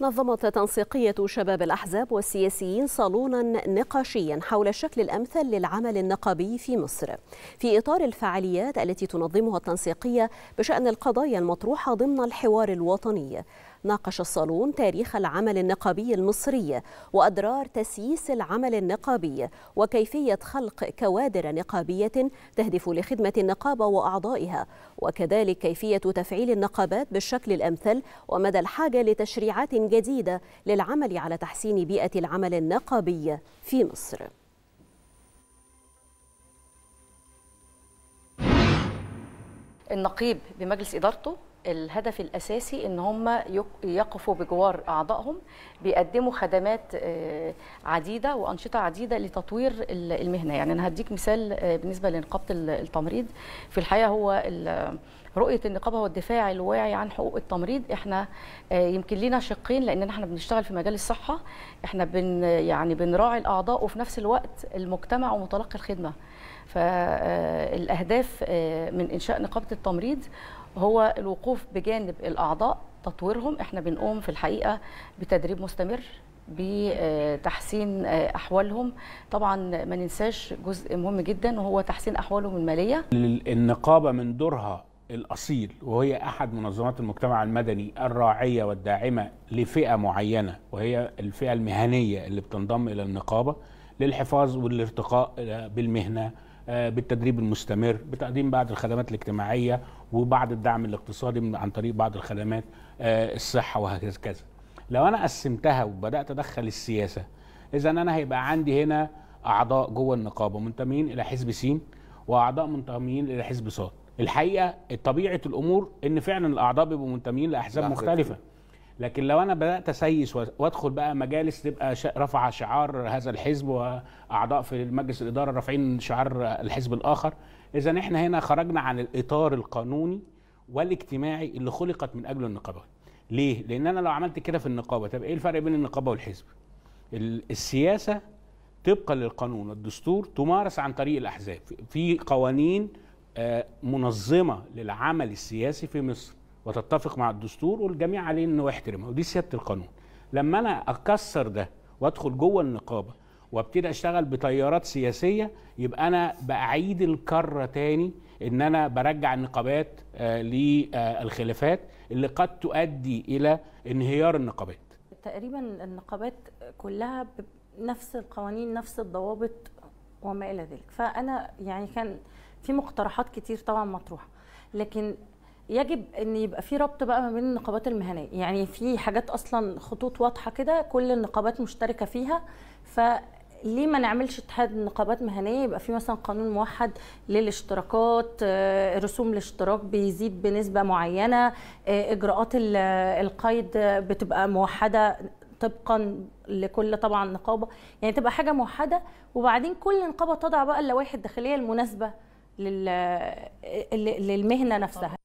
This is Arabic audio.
نظمت تنسيقية شباب الأحزاب والسياسيين صالونا نقاشيا حول الشكل الأمثل للعمل النقابي في مصر في إطار الفعاليات التي تنظمها التنسيقية بشأن القضايا المطروحة ضمن الحوار الوطني ناقش الصالون تاريخ العمل النقابي المصري وأضرار تسييس العمل النقابي وكيفية خلق كوادر نقابية تهدف لخدمة النقابة وأعضائها وكذلك كيفية تفعيل النقابات بالشكل الأمثل ومدى الحاجة لتشريعات جديدة للعمل على تحسين بيئة العمل النقابي في مصر النقيب بمجلس إدارته الهدف الاساسي ان هم يقفوا بجوار اعضائهم بيقدموا خدمات آه، عديده وانشطه عديده لتطوير المهنه يعني انا هديك مثال آه، بالنسبه لنقابه التمريض في الحقيقه هو رؤيه النقابه هو الدفاع الواعي عن حقوق التمريض احنا آه، يمكن لينا شقين لان احنا بنشتغل في مجال الصحه احنا بن يعني بنراعي الاعضاء وفي نفس الوقت المجتمع ومتلقي الخدمه فالاهداف آه، آه، من انشاء نقابه التمريض هو الوقوف بجانب الاعضاء تطويرهم احنا بنقوم في الحقيقه بتدريب مستمر بتحسين احوالهم طبعا ما ننساش جزء مهم جدا وهو تحسين احوالهم الماليه النقابه من دورها الاصيل وهي احد منظمات المجتمع المدني الراعيه والداعمه لفئه معينه وهي الفئه المهنيه اللي بتنضم الى النقابه للحفاظ والارتقاء آه، بالمهنه آه، بالتدريب المستمر بتقديم بعض الخدمات الاجتماعيه وبعض الدعم الاقتصادي عن طريق بعض الخدمات آه، الصحه وهكذا كذا لو انا قسمتها وبدات ادخل السياسه اذا انا هيبقى عندي هنا اعضاء جوه النقابه منتمين الى حزب سين واعضاء منتمين الى حزب صاد الحقيقه طبيعه الامور ان فعلا الاعضاء بيبقوا منتمين لاحزاب مختلفه لكن لو انا بدات اسيس وادخل بقى مجالس تبقى رفع شعار هذا الحزب واعضاء في مجلس الاداره رافعين شعار الحزب الاخر اذا احنا هنا خرجنا عن الاطار القانوني والاجتماعي اللي خلقت من اجله النقابه ليه لان انا لو عملت كده في النقابه طب ايه الفرق بين النقابه والحزب السياسه طبقا للقانون والدستور تمارس عن طريق الاحزاب في قوانين آه، منظمه للعمل السياسي في مصر وتتفق مع الدستور والجميع عليه انه يحترمها ودي سياده القانون لما انا اكسر ده وادخل جوه النقابه وابتدي اشتغل بتيارات سياسيه يبقى انا بعيد الكره تاني ان انا برجع النقابات آه، للخلافات اللي قد تؤدي الى انهيار النقابات تقريبا النقابات كلها نفس القوانين نفس الضوابط وما الى ذلك فانا يعني كان في مقترحات كتير طبعا مطروحه لكن يجب ان يبقى في ربط بقى ما بين النقابات المهنيه يعني في حاجات اصلا خطوط واضحه كده كل النقابات مشتركه فيها ف ليه ما نعملش اتحاد نقابات مهنيه يبقى في مثلا قانون موحد للاشتراكات آه، رسوم الاشتراك بيزيد بنسبه معينه آه، اجراءات القيد بتبقى موحده طبقا لكل طبعا نقابه يعني تبقى حاجه موحده وبعدين كل نقابه تضع بقى اللوائح الداخليه المناسبه للمهنه نفسها